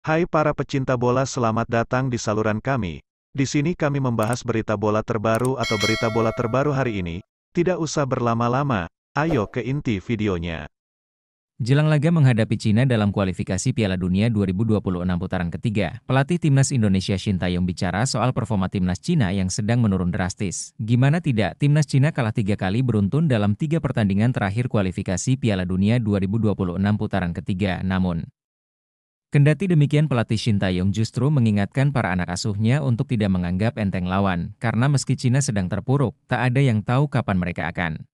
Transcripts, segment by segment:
Hai para pecinta bola, selamat datang di saluran kami. Di sini kami membahas berita bola terbaru atau berita bola terbaru hari ini. Tidak usah berlama-lama, ayo ke inti videonya. Jelang laga menghadapi Cina dalam kualifikasi Piala Dunia 2026 putaran ketiga, pelatih timnas Indonesia Shin Tae-yong bicara soal performa timnas Cina yang sedang menurun drastis. Gimana tidak, timnas Cina kalah tiga kali beruntun dalam tiga pertandingan terakhir kualifikasi Piala Dunia 2026 putaran ketiga, namun Kendati demikian pelatih Shin Tae-yong justru mengingatkan para anak asuhnya untuk tidak menganggap enteng lawan, karena meski Cina sedang terpuruk, tak ada yang tahu kapan mereka akan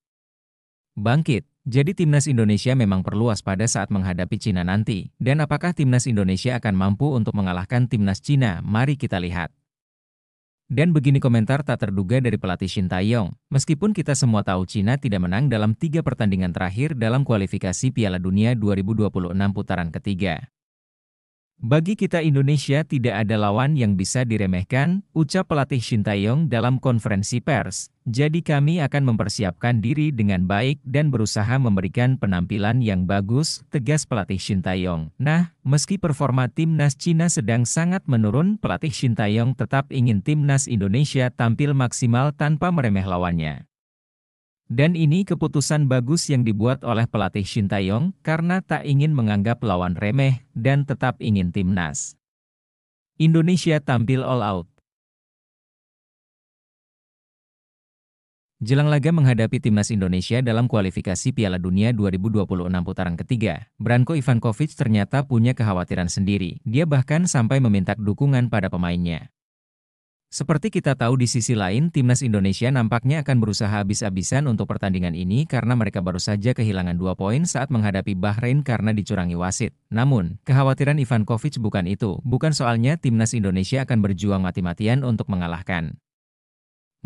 bangkit. Jadi timnas Indonesia memang perlu waspada saat menghadapi Cina nanti. Dan apakah timnas Indonesia akan mampu untuk mengalahkan timnas Cina? Mari kita lihat. Dan begini komentar tak terduga dari pelatih Shin Tae-yong. Meskipun kita semua tahu Cina tidak menang dalam tiga pertandingan terakhir dalam kualifikasi Piala Dunia 2026 putaran ketiga. Bagi kita Indonesia tidak ada lawan yang bisa diremehkan, ucap pelatih Shin Taeyong dalam konferensi pers. Jadi kami akan mempersiapkan diri dengan baik dan berusaha memberikan penampilan yang bagus, tegas pelatih Shin Taeyong. Nah, meski performa timnas Cina sedang sangat menurun, pelatih Shin Taeyong tetap ingin timnas Indonesia tampil maksimal tanpa meremeh lawannya. Dan ini keputusan bagus yang dibuat oleh pelatih Shin Tae-yong karena tak ingin menganggap lawan remeh dan tetap ingin timnas. Indonesia tampil all out. Jelang laga menghadapi timnas Indonesia dalam kualifikasi Piala Dunia 2026 putaran ketiga, Branko Ivankovic ternyata punya kekhawatiran sendiri. Dia bahkan sampai meminta dukungan pada pemainnya. Seperti kita tahu di sisi lain, timnas Indonesia nampaknya akan berusaha habis-habisan untuk pertandingan ini karena mereka baru saja kehilangan dua poin saat menghadapi Bahrain karena dicurangi wasit. Namun, kekhawatiran Ivan Kovic bukan itu, bukan soalnya timnas Indonesia akan berjuang mati-matian untuk mengalahkan.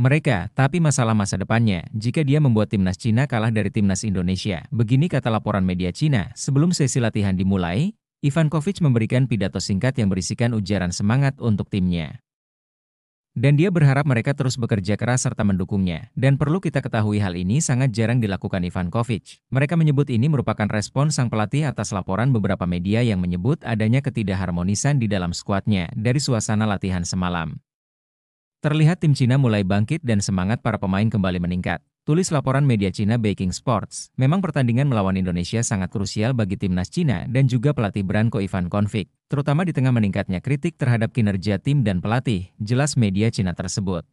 Mereka, tapi masalah masa depannya, jika dia membuat timnas Cina kalah dari timnas Indonesia. Begini kata laporan media Cina, sebelum sesi latihan dimulai, Ivan Kovic memberikan pidato singkat yang berisikan ujaran semangat untuk timnya dan dia berharap mereka terus bekerja keras serta mendukungnya. Dan perlu kita ketahui hal ini sangat jarang dilakukan Ivan Ivankovic. Mereka menyebut ini merupakan respon sang pelatih atas laporan beberapa media yang menyebut adanya ketidakharmonisan di dalam skuadnya dari suasana latihan semalam. Terlihat tim Cina mulai bangkit dan semangat para pemain kembali meningkat. Tulis laporan media Cina Baking Sports, memang pertandingan melawan Indonesia sangat krusial bagi timnas Cina dan juga pelatih Branko Ivan Konvik, terutama di tengah meningkatnya kritik terhadap kinerja tim dan pelatih, jelas media Cina tersebut.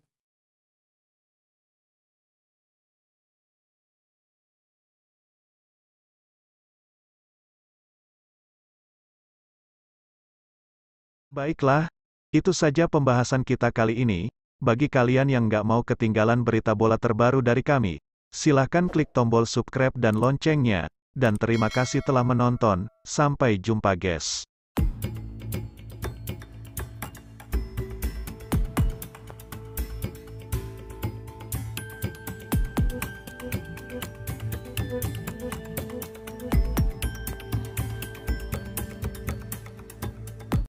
Baiklah, itu saja pembahasan kita kali ini. Bagi kalian yang nggak mau ketinggalan berita bola terbaru dari kami, silahkan klik tombol subscribe dan loncengnya. Dan terima kasih telah menonton, sampai jumpa guys.